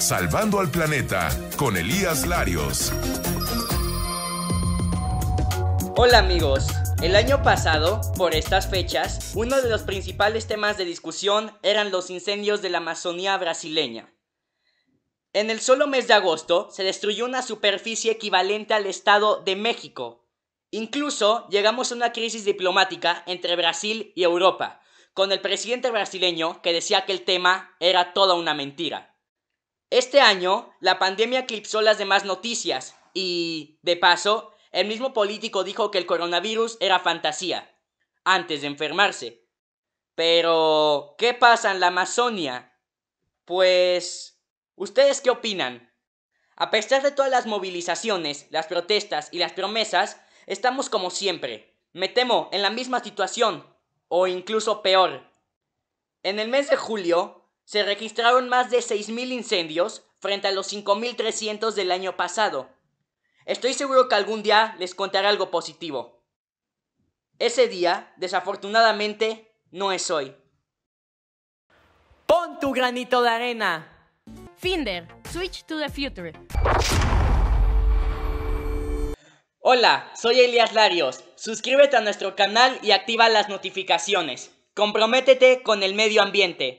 Salvando al Planeta con Elías Larios. Hola amigos, el año pasado, por estas fechas, uno de los principales temas de discusión eran los incendios de la Amazonía brasileña. En el solo mes de agosto se destruyó una superficie equivalente al Estado de México. Incluso llegamos a una crisis diplomática entre Brasil y Europa, con el presidente brasileño que decía que el tema era toda una mentira. Este año, la pandemia eclipsó las demás noticias y, de paso, el mismo político dijo que el coronavirus era fantasía, antes de enfermarse. Pero, ¿qué pasa en la Amazonia? Pues, ¿ustedes qué opinan? A pesar de todas las movilizaciones, las protestas y las promesas, estamos como siempre. Me temo en la misma situación, o incluso peor. En el mes de julio, se registraron más de 6.000 incendios frente a los 5.300 del año pasado. Estoy seguro que algún día les contaré algo positivo. Ese día, desafortunadamente, no es hoy. Pon tu granito de arena. Finder, Switch to the Future. Hola, soy Elias Larios. Suscríbete a nuestro canal y activa las notificaciones. Comprométete con el medio ambiente.